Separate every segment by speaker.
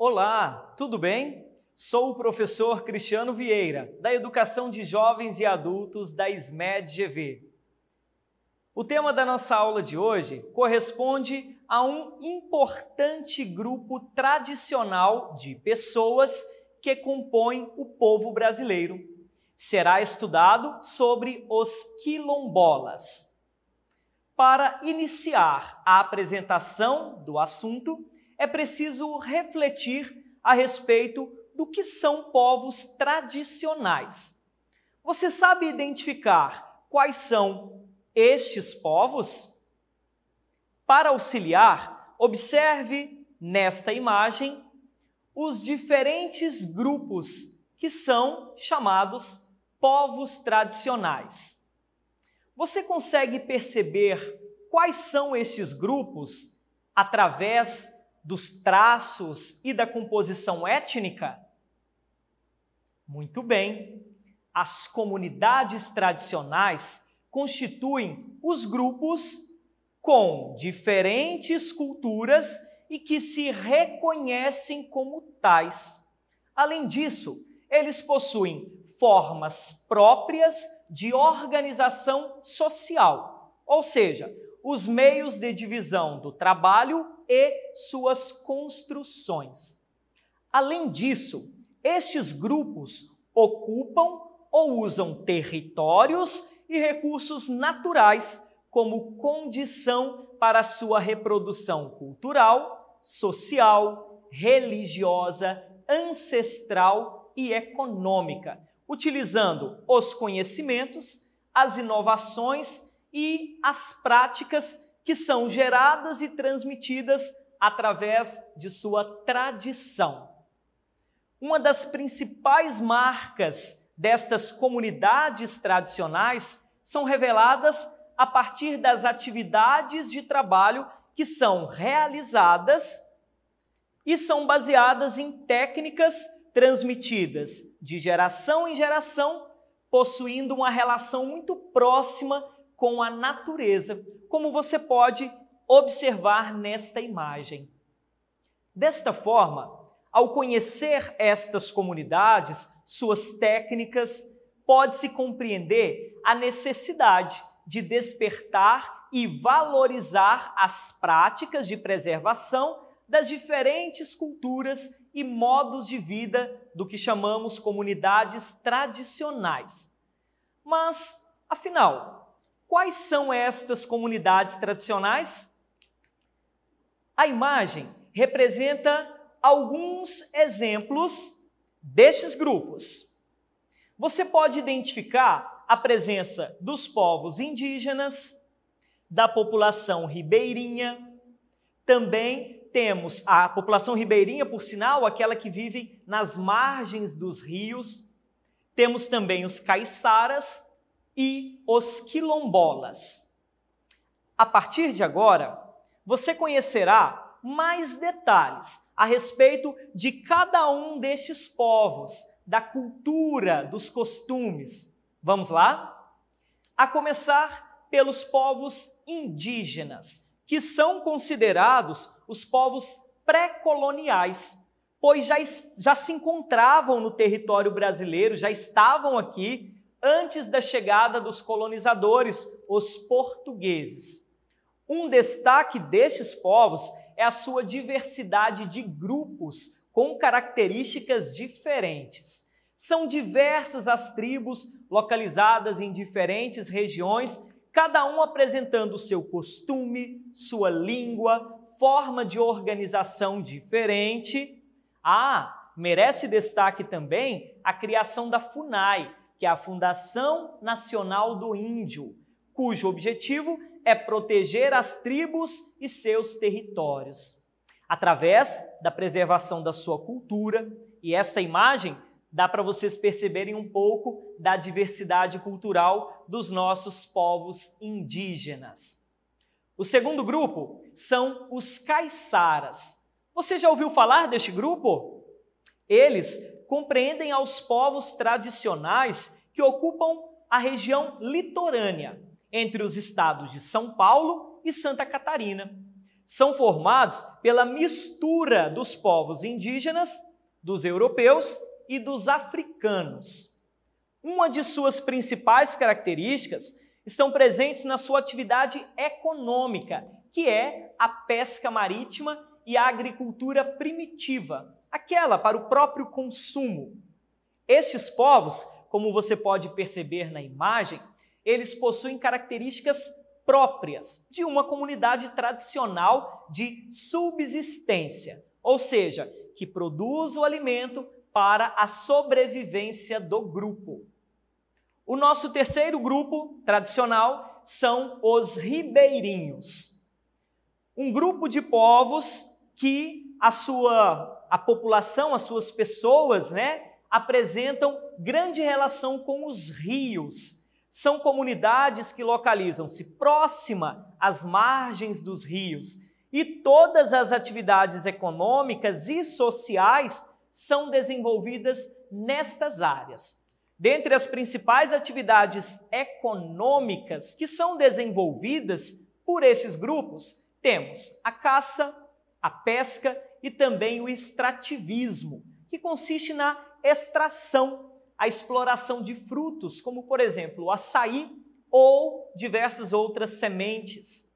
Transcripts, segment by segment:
Speaker 1: Olá, tudo bem? Sou o professor Cristiano Vieira, da Educação de Jovens e Adultos da SMED GV. O tema da nossa aula de hoje corresponde a um importante grupo tradicional de pessoas que compõem o povo brasileiro. Será estudado sobre os quilombolas. Para iniciar a apresentação do assunto, é preciso refletir a respeito do que são povos tradicionais. Você sabe identificar quais são estes povos? Para auxiliar, observe nesta imagem os diferentes grupos que são chamados povos tradicionais. Você consegue perceber quais são estes grupos através dos traços e da composição étnica? Muito bem, as comunidades tradicionais constituem os grupos com diferentes culturas e que se reconhecem como tais. Além disso, eles possuem formas próprias de organização social, ou seja, os meios de divisão do trabalho e suas construções. Além disso, estes grupos ocupam ou usam territórios e recursos naturais como condição para sua reprodução cultural, social, religiosa, ancestral e econômica, utilizando os conhecimentos, as inovações e as práticas que são geradas e transmitidas através de sua tradição. Uma das principais marcas destas comunidades tradicionais são reveladas a partir das atividades de trabalho que são realizadas e são baseadas em técnicas transmitidas de geração em geração, possuindo uma relação muito próxima com a natureza, como você pode observar nesta imagem. Desta forma, ao conhecer estas comunidades, suas técnicas, pode-se compreender a necessidade de despertar e valorizar as práticas de preservação das diferentes culturas e modos de vida do que chamamos comunidades tradicionais. Mas, afinal, Quais são estas comunidades tradicionais? A imagem representa alguns exemplos destes grupos. Você pode identificar a presença dos povos indígenas, da população ribeirinha, também temos a população ribeirinha, por sinal, aquela que vive nas margens dos rios. Temos também os caiçaras, e os quilombolas. A partir de agora, você conhecerá mais detalhes a respeito de cada um destes povos, da cultura, dos costumes. Vamos lá? A começar pelos povos indígenas, que são considerados os povos pré-coloniais, pois já, já se encontravam no território brasileiro, já estavam aqui antes da chegada dos colonizadores, os portugueses. Um destaque destes povos é a sua diversidade de grupos com características diferentes. São diversas as tribos localizadas em diferentes regiões, cada um apresentando seu costume, sua língua, forma de organização diferente. Ah, merece destaque também a criação da FUNAI, que é a Fundação Nacional do Índio, cujo objetivo é proteger as tribos e seus territórios. Através da preservação da sua cultura, e esta imagem dá para vocês perceberem um pouco da diversidade cultural dos nossos povos indígenas. O segundo grupo são os caiçaras. Você já ouviu falar deste grupo? Eles compreendem aos povos tradicionais que ocupam a região litorânea, entre os estados de São Paulo e Santa Catarina. São formados pela mistura dos povos indígenas, dos europeus e dos africanos. Uma de suas principais características estão presentes na sua atividade econômica, que é a pesca marítima e a agricultura primitiva, aquela para o próprio consumo. Estes povos, como você pode perceber na imagem, eles possuem características próprias de uma comunidade tradicional de subsistência, ou seja, que produz o alimento para a sobrevivência do grupo. O nosso terceiro grupo tradicional são os ribeirinhos. Um grupo de povos que a sua a população, as suas pessoas, né, apresentam grande relação com os rios. São comunidades que localizam-se próxima às margens dos rios e todas as atividades econômicas e sociais são desenvolvidas nestas áreas. Dentre as principais atividades econômicas que são desenvolvidas por esses grupos, temos a caça, a pesca e também o extrativismo, que consiste na extração, a exploração de frutos, como por exemplo o açaí ou diversas outras sementes.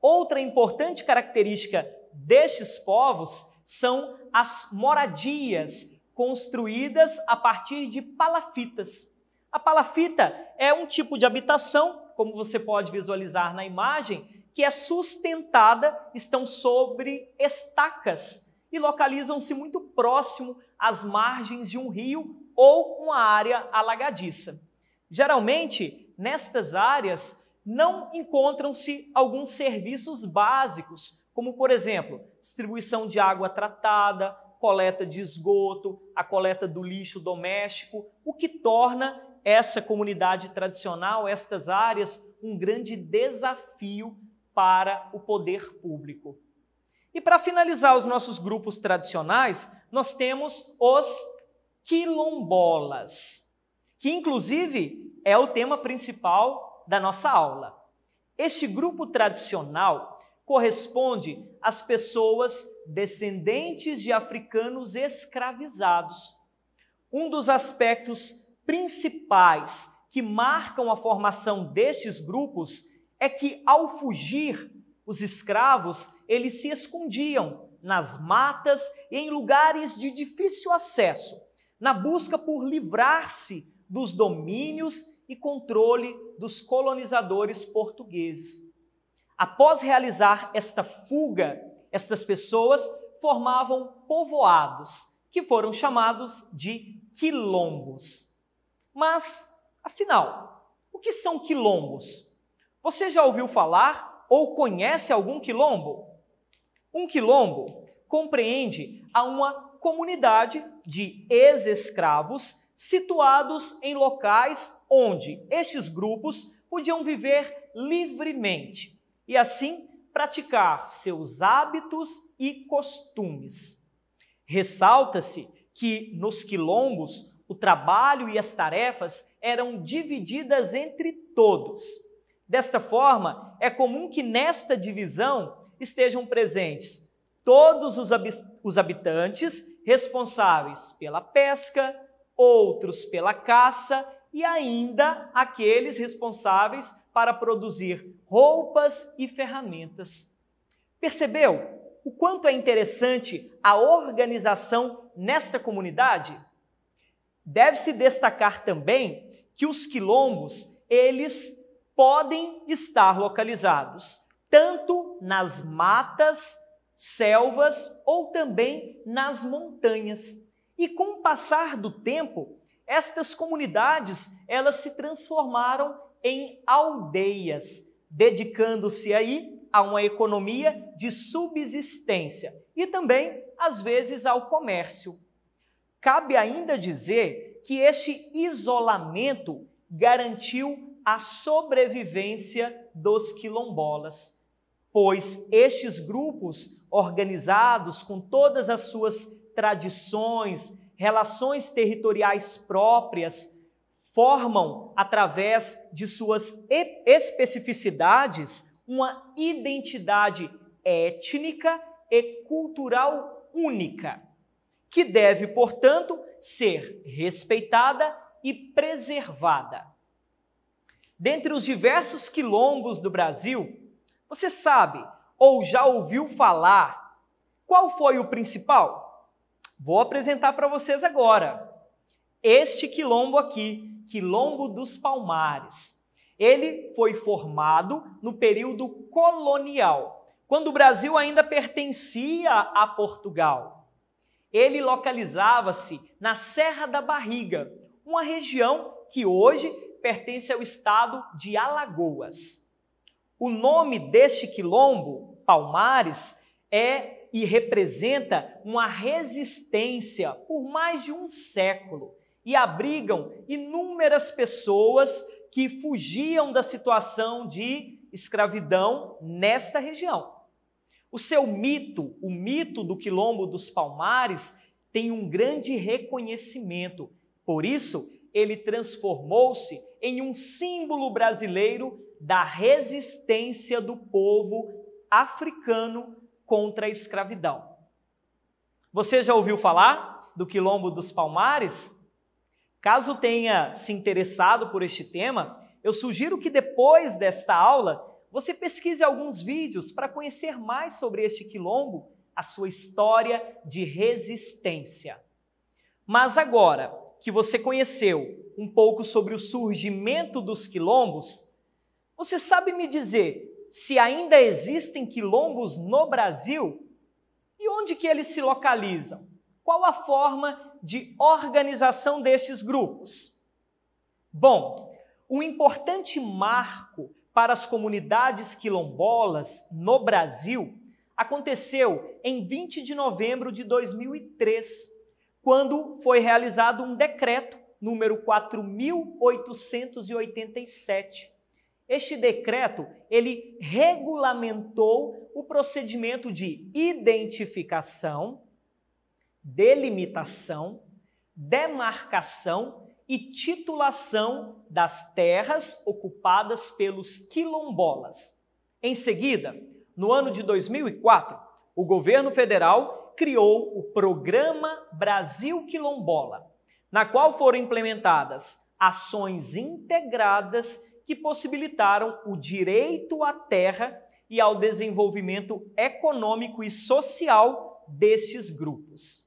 Speaker 1: Outra importante característica destes povos são as moradias construídas a partir de palafitas. A palafita é um tipo de habitação, como você pode visualizar na imagem, que é sustentada estão sobre estacas e localizam-se muito próximo às margens de um rio ou uma área alagadiça. Geralmente, nestas áreas não encontram-se alguns serviços básicos, como por exemplo, distribuição de água tratada, coleta de esgoto, a coleta do lixo doméstico, o que torna essa comunidade tradicional, estas áreas, um grande desafio para o poder público. E para finalizar os nossos grupos tradicionais, nós temos os quilombolas, que inclusive é o tema principal da nossa aula. Este grupo tradicional corresponde às pessoas descendentes de africanos escravizados. Um dos aspectos principais que marcam a formação destes grupos é que ao fugir, os escravos, eles se escondiam nas matas e em lugares de difícil acesso, na busca por livrar-se dos domínios e controle dos colonizadores portugueses. Após realizar esta fuga, estas pessoas formavam povoados, que foram chamados de quilombos. Mas, afinal, o que são quilombos? Você já ouviu falar ou conhece algum quilombo? Um quilombo compreende a uma comunidade de ex-escravos situados em locais onde estes grupos podiam viver livremente e assim praticar seus hábitos e costumes. Ressalta-se que nos quilombos o trabalho e as tarefas eram divididas entre todos Desta forma, é comum que nesta divisão estejam presentes todos os habitantes responsáveis pela pesca, outros pela caça e ainda aqueles responsáveis para produzir roupas e ferramentas. Percebeu o quanto é interessante a organização nesta comunidade? Deve-se destacar também que os quilombos, eles podem estar localizados tanto nas matas, selvas ou também nas montanhas. E com o passar do tempo, estas comunidades elas se transformaram em aldeias, dedicando-se aí a uma economia de subsistência e também às vezes ao comércio. Cabe ainda dizer que este isolamento garantiu a sobrevivência dos quilombolas, pois estes grupos, organizados com todas as suas tradições, relações territoriais próprias, formam, através de suas especificidades, uma identidade étnica e cultural única, que deve, portanto, ser respeitada e preservada. Dentre os diversos quilombos do Brasil, você sabe ou já ouviu falar qual foi o principal? Vou apresentar para vocês agora. Este quilombo aqui, Quilombo dos Palmares, ele foi formado no período colonial, quando o Brasil ainda pertencia a Portugal. Ele localizava-se na Serra da Barriga, uma região que hoje pertence ao estado de Alagoas. O nome deste quilombo, Palmares, é e representa uma resistência por mais de um século e abrigam inúmeras pessoas que fugiam da situação de escravidão nesta região. O seu mito, o mito do Quilombo dos Palmares, tem um grande reconhecimento. Por isso, ele transformou-se em um símbolo brasileiro da resistência do povo africano contra a escravidão. Você já ouviu falar do Quilombo dos Palmares? Caso tenha se interessado por este tema, eu sugiro que depois desta aula você pesquise alguns vídeos para conhecer mais sobre este quilombo, a sua história de resistência. Mas agora, que você conheceu um pouco sobre o surgimento dos quilombos, você sabe me dizer se ainda existem quilombos no Brasil? E onde que eles se localizam? Qual a forma de organização destes grupos? Bom, um importante marco para as comunidades quilombolas no Brasil aconteceu em 20 de novembro de 2003, quando foi realizado um decreto número 4887. Este decreto, ele regulamentou o procedimento de identificação, delimitação, demarcação e titulação das terras ocupadas pelos quilombolas. Em seguida, no ano de 2004, o governo federal criou o Programa Brasil Quilombola, na qual foram implementadas ações integradas que possibilitaram o direito à terra e ao desenvolvimento econômico e social destes grupos.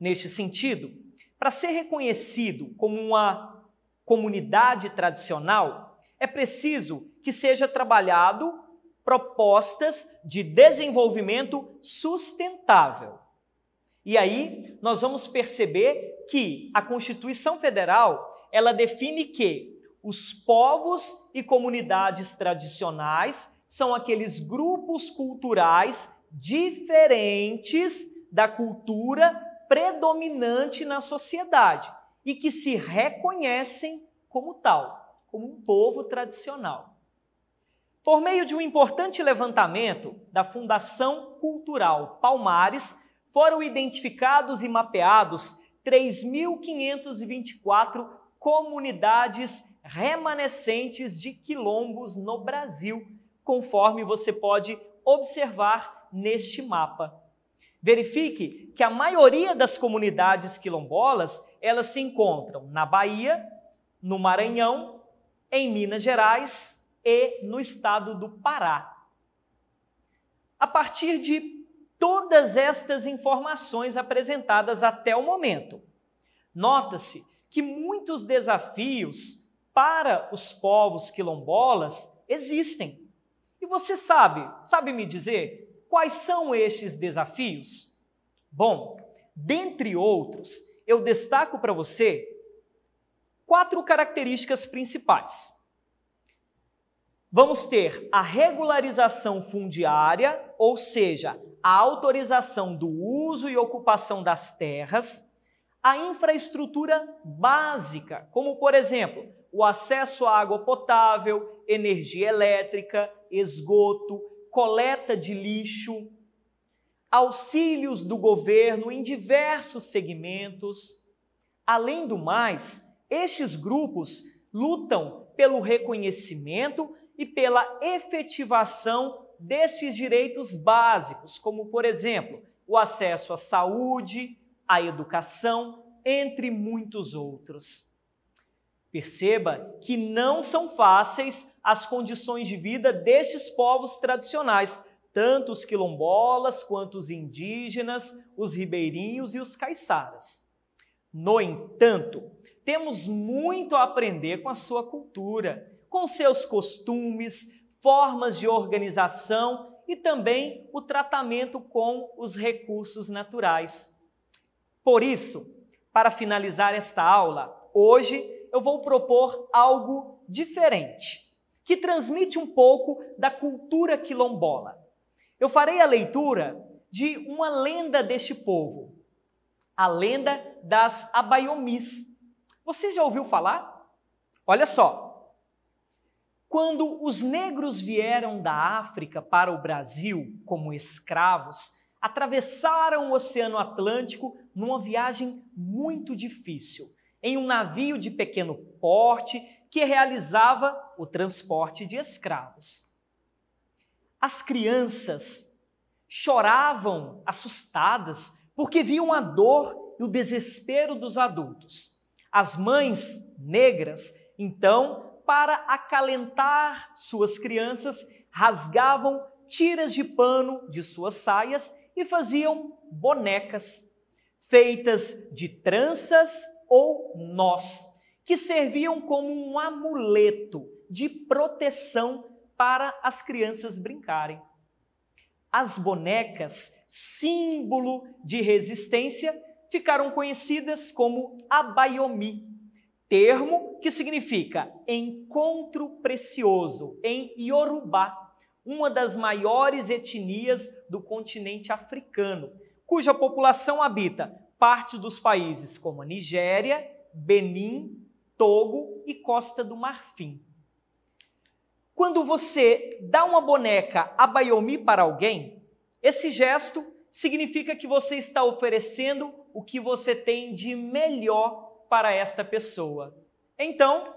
Speaker 1: Neste sentido, para ser reconhecido como uma comunidade tradicional, é preciso que seja trabalhado propostas de desenvolvimento sustentável. E aí nós vamos perceber que a Constituição Federal, ela define que os povos e comunidades tradicionais são aqueles grupos culturais diferentes da cultura predominante na sociedade e que se reconhecem como tal, como um povo tradicional. Por meio de um importante levantamento da Fundação Cultural Palmares, foram identificados e mapeados 3.524 comunidades remanescentes de quilombos no Brasil, conforme você pode observar neste mapa. Verifique que a maioria das comunidades quilombolas, elas se encontram na Bahia, no Maranhão, em Minas Gerais, e no estado do Pará. A partir de todas estas informações apresentadas até o momento, nota-se que muitos desafios para os povos quilombolas existem. E você sabe, sabe me dizer quais são estes desafios? Bom, dentre outros, eu destaco para você quatro características principais vamos ter a regularização fundiária, ou seja, a autorização do uso e ocupação das terras, a infraestrutura básica, como por exemplo, o acesso à água potável, energia elétrica, esgoto, coleta de lixo, auxílios do governo em diversos segmentos. Além do mais, estes grupos lutam pelo reconhecimento e pela efetivação desses direitos básicos, como, por exemplo, o acesso à saúde, à educação, entre muitos outros. Perceba que não são fáceis as condições de vida desses povos tradicionais, tanto os quilombolas quanto os indígenas, os ribeirinhos e os caiçaras. No entanto, temos muito a aprender com a sua cultura com seus costumes, formas de organização e também o tratamento com os recursos naturais. Por isso, para finalizar esta aula, hoje eu vou propor algo diferente, que transmite um pouco da cultura quilombola. Eu farei a leitura de uma lenda deste povo, a lenda das abaiomis. Você já ouviu falar? Olha só, quando os negros vieram da África para o Brasil como escravos, atravessaram o Oceano Atlântico numa viagem muito difícil, em um navio de pequeno porte que realizava o transporte de escravos. As crianças choravam assustadas porque viam a dor e o desespero dos adultos. As mães negras, então, para acalentar suas crianças, rasgavam tiras de pano de suas saias e faziam bonecas, feitas de tranças ou nós, que serviam como um amuleto de proteção para as crianças brincarem. As bonecas, símbolo de resistência, ficaram conhecidas como abayomi termo que significa encontro precioso em Yorubá, uma das maiores etnias do continente africano, cuja população habita parte dos países como a Nigéria, Benin, Togo e Costa do Marfim. Quando você dá uma boneca a abayomi para alguém, esse gesto significa que você está oferecendo o que você tem de melhor para esta pessoa. Então,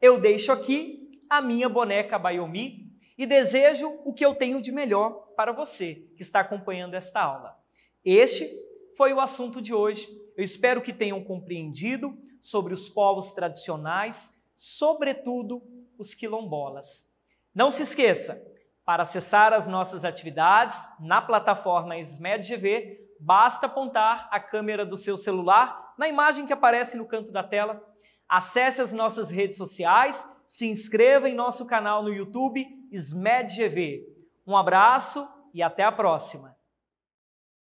Speaker 1: eu deixo aqui a minha boneca Bayomi e desejo o que eu tenho de melhor para você que está acompanhando esta aula. Este foi o assunto de hoje. Eu espero que tenham compreendido sobre os povos tradicionais, sobretudo os quilombolas. Não se esqueça, para acessar as nossas atividades na plataforma SMEDGV, Basta apontar a câmera do seu celular na imagem que aparece no canto da tela. Acesse as nossas redes sociais, se inscreva em nosso canal no YouTube SMEDGV. Um abraço e até a próxima!